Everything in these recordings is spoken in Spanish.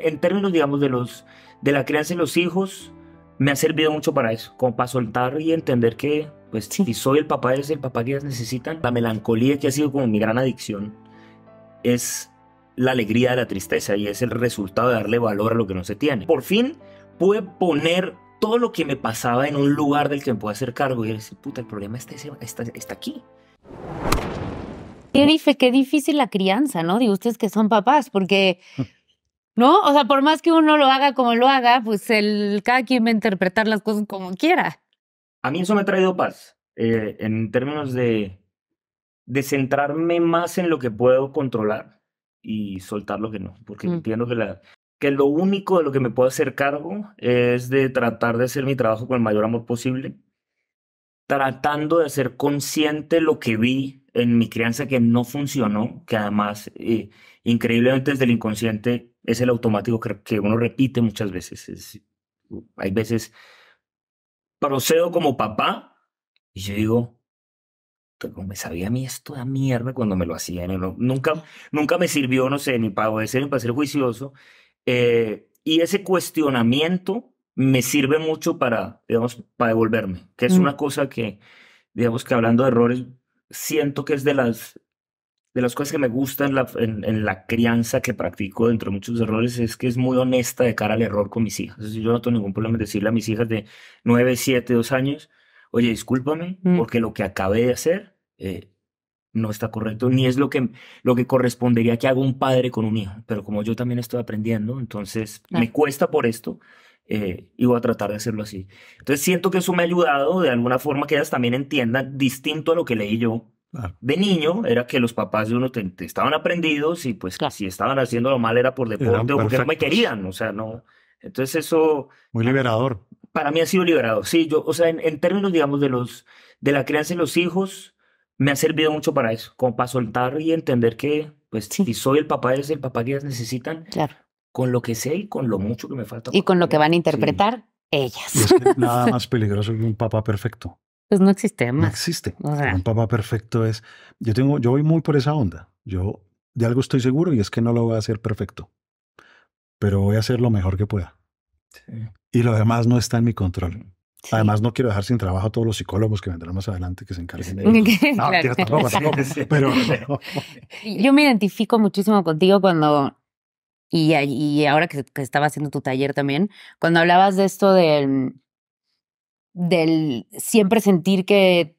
En términos, digamos, de, los, de la crianza de los hijos, me ha servido mucho para eso, como para soltar y entender que, pues, sí. si soy el papá, es el papá que ellas necesitan. La melancolía que ha sido como mi gran adicción es la alegría de la tristeza y es el resultado de darle valor a lo que no se tiene. Por fin pude poner todo lo que me pasaba en un lugar del que me puedo hacer cargo y decir, puta, el problema está, está, está aquí. Qué, qué difícil la crianza, ¿no? Digo, ustedes que son papás, porque... Mm. ¿No? O sea, por más que uno lo haga como lo haga, pues el, cada quien va a interpretar las cosas como quiera. A mí eso me ha traído paz, eh, en términos de, de centrarme más en lo que puedo controlar y soltar lo que no, porque mm. entiendo que, la, que lo único de lo que me puedo hacer cargo es de tratar de hacer mi trabajo con el mayor amor posible, tratando de ser consciente lo que vi en mi crianza que no funcionó, que además, eh, increíblemente desde el inconsciente, es el automático que, uno repite muchas veces. hay veces procedo como papá y yo digo, como me sabía a mí esto de mierda cuando me lo hacían. nunca, nunca me sirvió, no sé, ni para obedecer ni para ser juicioso. Eh, y ese cuestionamiento me sirve mucho para, digamos, para devolverme, que es mm. una cosa que, digamos, que hablando de errores, siento que es de las de las cosas que me gustan en, la crianza que practico dentro de muchos errores es que es muy honesta de cara al error con mis hijas. yo no tengo ningún problema en decirle a mis hijas de 9, 7, 2 años, oye, discúlpame, mm. porque lo que acabé de hacer eh, no está correcto, ni es lo que, lo que correspondería que haga un padre con un hijo. Pero como yo también estoy aprendiendo, entonces me cuesta por esto, eh, y voy a tratar de hacerlo así. Entonces siento que eso me ha ayudado de alguna forma que ellas también entiendan, distinto a lo que leí yo, de niño era que los papás de uno estaban aprendidos y pues si estaban haciendo lo mal era por deporte o porque no me querían, o sea, no. Entonces eso... Muy liberador. Para mí ha sido liberador, sí, yo, o sea, en, términos, digamos, de, los, de la crianza de los hijos, me ha servido mucho para eso, como para soltar y entender que, pues, sí. si soy el papá, es el papá que ellas necesitan, claro. con lo que sé y con lo mucho que me falta. Y con lo que van a interpretar ellas. nada más peligroso que un papá perfecto. Pues, no existe más. No existe. un papá perfecto es. Yo tengo, yo voy muy por esa onda. Yo de algo estoy seguro y es que no lo voy a hacer perfecto, pero voy a hacer lo mejor que pueda. Y lo demás no está en mi control. Además, no quiero dejar sin trabajo a todos los psicólogos que vendrán más adelante que se encarguen de eso. No, claro. pero Yo me identifico muchísimo contigo cuando, y, ahora que, que, estaba haciendo tu taller también, cuando hablabas de esto del del siempre sentir que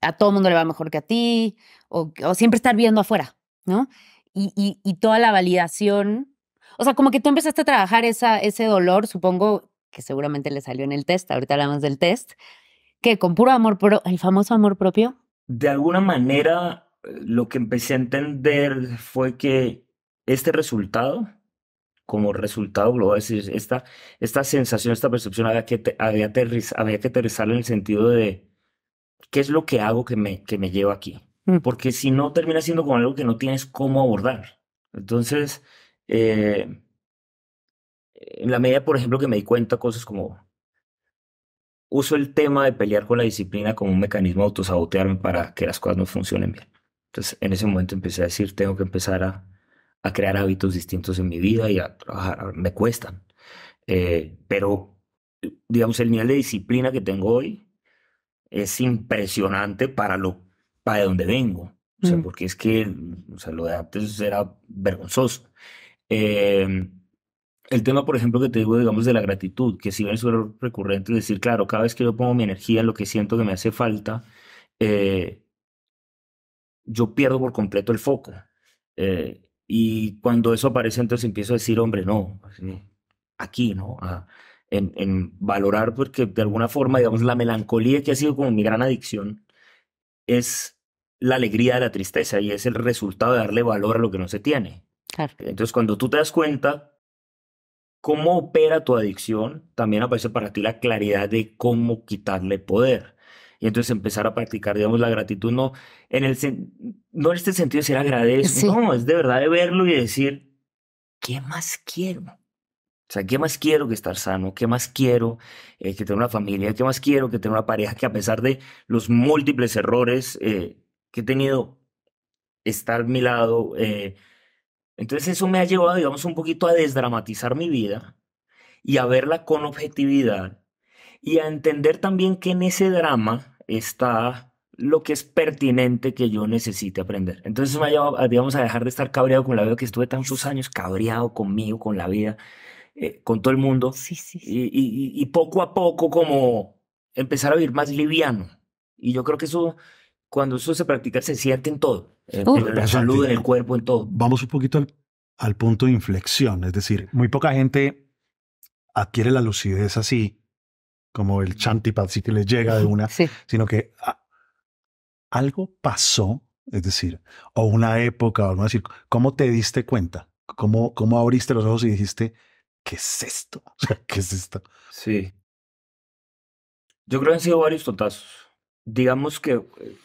a todo mundo le va mejor que a ti o, siempre estar viendo afuera, ¿no? Y, toda la validación. O sea, como que tú empezaste a trabajar esa, ese dolor, supongo que seguramente le salió en el test, ahorita hablamos del test, que con puro amor, el famoso amor propio. De alguna manera, eh, lo que empecé a entender fue que este resultado como resultado global, a decir, esta, esta sensación, esta percepción había que, te, había, que en el sentido de qué es lo que hago que me, que me lleva aquí. Mm. Porque si no, termina siendo con algo que no tienes cómo abordar. Entonces, eh, en la medida, por ejemplo, que me di cuenta cosas como uso el tema de pelear con la disciplina como un mecanismo de autosabotearme para que las cosas no funcionen bien. Entonces, en ese momento empecé a decir, tengo que empezar a a crear hábitos distintos en mi vida y a trabajar. Me cuestan. Eh, pero, digamos, el nivel de disciplina que tengo hoy es impresionante para, lo, para de donde vengo. O sea, mm. porque es que lo de antes era vergonzoso. Em, el tema, por ejemplo, que te digo, digamos, de la gratitud, que si bien es recurrente, es decir, claro, cada vez que yo pongo mi energía en lo que siento que me hace falta, eh, yo pierdo por completo el foco. Eh, y cuando eso aparece, entonces empiezo a decir, hombre, no, pues, eh, aquí, ¿no? Ah, en, valorar, porque de alguna forma, digamos, la melancolía que ha sido como mi gran adicción es la alegría de la tristeza y es el resultado de darle valor a lo que no se tiene. Entonces, cuando tú te das cuenta cómo opera tu adicción, también aparece para ti la claridad de cómo quitarle poder y entonces empezar a practicar, digamos, la gratitud, no en el no en este sentido de ser agradecido no, es de verdad de verlo y decir, ¿qué más quiero? O sea, ¿qué más quiero que estar sano? ¿Qué más quiero eh, que tener una familia? ¿Qué más quiero que tener una pareja que a pesar de los múltiples errores eh, que he tenido, estar a mi lado? Eh, entonces eso me ha llevado, digamos, un poquito a desdramatizar mi vida y a verla con objetividad y a entender también que en ese drama está lo que es pertinente que yo necesite aprender. Entonces me ha a dejar de estar cabreado con la vida, que estuve tantos años cabreado conmigo, con la vida, eh, con todo el mundo. Sí, sí, Y, poco a poco como empezar a vivir más liviano. Y yo creo que eso, cuando eso se practica, se siente en todo. En, la salud, en el cuerpo, en todo. Vamos un poquito al punto de inflexión. Es decir, muy poca gente adquiere la lucidez así como el chantipad, sí que le llega de una, sino que ah, algo pasó, es decir, o una época, o así. ¿cómo te diste cuenta? ¿Cómo, ¿Cómo abriste los ojos y dijiste, ¿qué es esto? O sea, ¿qué es esto? Sí. Yo creo que han sido varios totazos. Digamos que eh,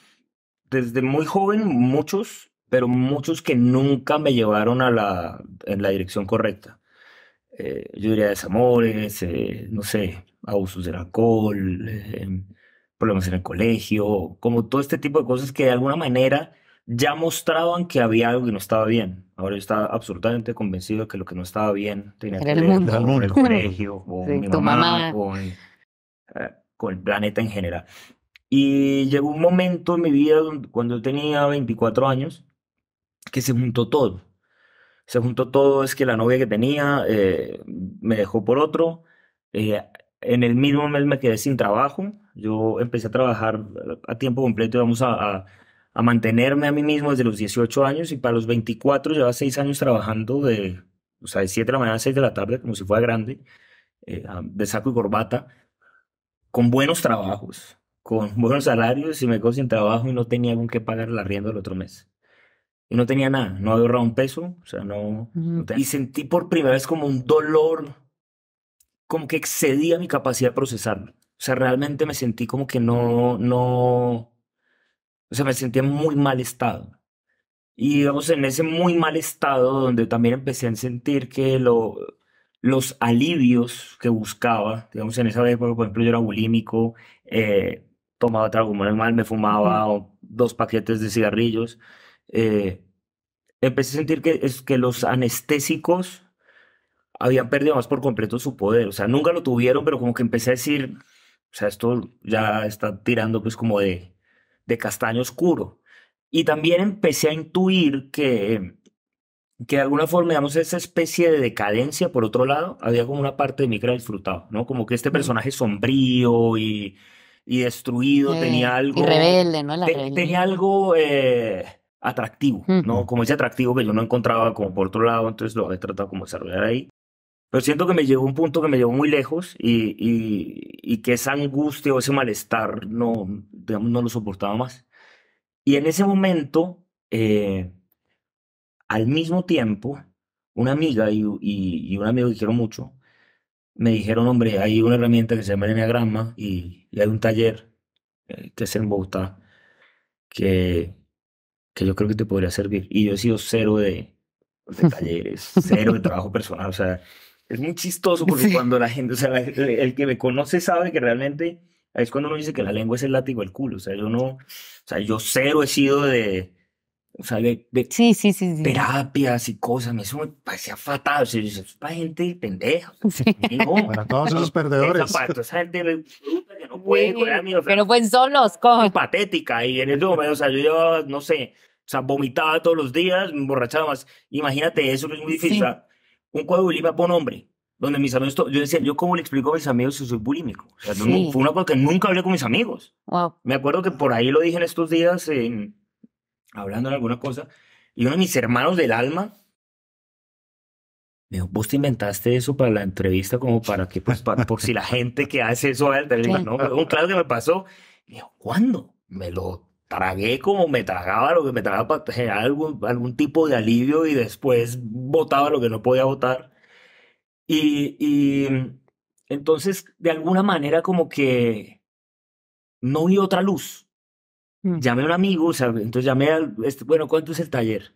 desde muy joven, muchos, pero muchos que nunca me llevaron a la, en la dirección correcta. Eh, yo diría desamores, eh, no sé, abusos del alcohol, eh, problemas en el colegio, como todo este tipo de cosas que de alguna manera ya mostraban que había algo que no estaba bien. Ahora yo estaba absolutamente convencido de que lo que no estaba bien tenía que ver con el, colegio, con mi mamá, eh, Con, el planeta en general. Y llegó un momento en mi vida cuando yo tenía 24 años que se juntó todo. Se juntó todo, es que la novia que tenía eh, me dejó por otro, en el mismo mes me quedé sin trabajo. Yo empecé a trabajar a tiempo completo, vamos a, mantenerme a mí mismo desde los 18 años y para los 24 llevaba 6 años trabajando de, o sea, de 7 de la mañana a 6 de la tarde, como si fuera grande, eh, de saco y corbata, con buenos trabajos, con buenos salarios y me quedé sin trabajo y no tenía con qué pagar la rienda el otro mes y no tenía nada, no había ahorrado un peso, o sea, no, y sentí por primera vez como un dolor como que excedía mi capacidad de procesarlo. O sea, realmente me sentí como que no, no, o sea, me sentía muy mal estado. Y digamos, en ese muy mal estado donde también empecé a sentir que lo, los alivios que buscaba, digamos, en esa época, por ejemplo, yo era bulímico, eh, tomaba trago mal me fumaba dos paquetes de cigarrillos, eh, empecé a sentir que, es, que los anestésicos habían perdido más por completo su poder. O sea, nunca lo tuvieron, pero como que empecé a decir, o sea, esto ya está tirando pues como de, de castaño oscuro. Y también empecé a intuir que, que de alguna forma, digamos, esa especie de decadencia, por otro lado, había como una parte de mí que era disfrutado, ¿no? Como que este mm. personaje sombrío y, destruido eh, tenía algo... Y rebelde, ¿no? La tenía algo... Eh, atractivo, ¿no? Como ese atractivo que yo no encontraba como por otro lado, entonces lo he tratado como desarrollar ahí. Pero siento que me llegó un punto que me llevó muy lejos y, y, que esa angustia o ese malestar no, no lo soportaba más. Y en ese momento, eh, al mismo tiempo, una amiga y, y, un amigo que quiero mucho me dijeron, hombre, hay una herramienta que se llama Enneagrama y, hay un taller eh, que es en Bogotá que, que yo creo que te podría servir. Y yo he sido cero de, de talleres, cero de trabajo personal, o sea, es muy chistoso porque cuando la gente, o sea, el, que me conoce sabe que realmente es cuando uno dice que la lengua es el látigo del culo. O sea, yo no, o sea, yo cero he sido de, o sea, de, sí, sí, sí, terapias y cosas. me parecía fatal. O sea, yo es para gente pendeja. pendejos, para todos esos perdedores. Esa, esa que no puede pues solos, cojo. Patética. Y en ese momento, o sea, yo llevaba, no sé, o sea, vomitaba todos los días, me emborrachaba más. Imagínate, eso es muy difícil un cuadro de por nombre. Donde mis amigos, yo decía, yo cómo le explico a mis amigos si soy bulímico. fue una cosa que nunca hablé con mis amigos. Me acuerdo que por ahí lo dije en estos días, en, hablando de alguna cosa, y uno de mis hermanos del alma me dijo, vos te inventaste eso para la entrevista, como para que, pues, por si la gente que hace eso va a no, claro que me pasó. me dijo, ¿cuándo? Me lo tragué como me tragaba lo que me tragaba para generar algún, algún tipo de alivio y después votaba lo que no podía votar. Y, y entonces, de alguna manera, como que no vi otra luz. Mm. Llamé a un amigo, o sea, entonces llamé al, este, bueno, ¿cuánto es el taller?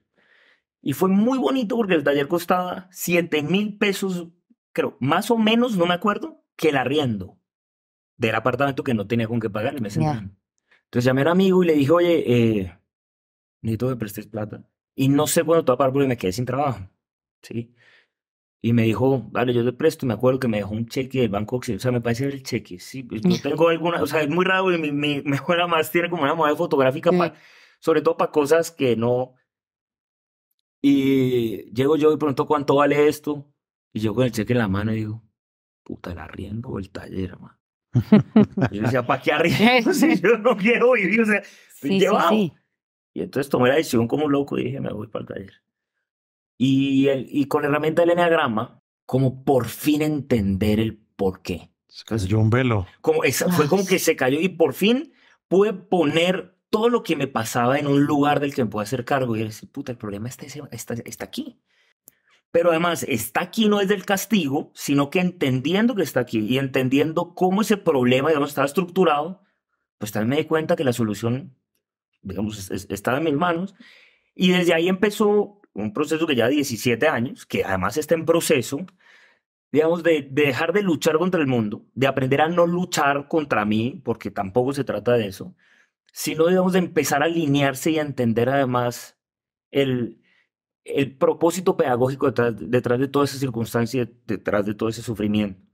Y fue muy bonito porque el taller costaba 7 mil pesos, creo, más o menos, no me acuerdo, que el arriendo del apartamento que no tenía con qué pagar y me entonces llamé a un amigo y le dije, oye, eh, necesito que prestes plata. Y no sé cuándo te va porque me quedé sin trabajo. ¿Sí? Y me dijo, vale, yo te presto. Y Me acuerdo que me dejó un cheque del Banco Occidental. O sea, me parece el cheque. Sí, no pues, tengo alguna. O sea, es muy raro. Y mi, mi, más tiene como una moda fotográfica, sobre todo para cosas que no. Y llego yo y pregunto cuánto vale esto. Y yo con el cheque en la mano y digo, puta, la riendo el taller, hermano. Y yo decía, ¿para qué arriba? yo no quiero vivir? O sea, Y entonces tomé la decisión como un loco y dije, me voy para el taller. Y, el, y con la herramienta del enneagrama, como por fin entender el por qué. Se un velo. Como, esa, fue como que se cayó y por fin pude poner todo lo que me pasaba en un lugar del que me pude hacer cargo. Y decir, puta, el problema está, está, está aquí. Pero además está aquí no es del castigo, sino que entendiendo que está aquí y entendiendo cómo ese problema, digamos, está estructurado, pues también me di cuenta que la solución, digamos, está en mis manos. Y desde ahí empezó un proceso que ya 17 años, que además está en proceso, digamos, de, de, dejar de luchar contra el mundo, de aprender a no luchar contra mí, porque tampoco se trata de eso, sino, digamos, de empezar a alinearse y a entender además el, el propósito pedagógico detrás, detrás de toda esa circunstancia, detrás de todo ese sufrimiento.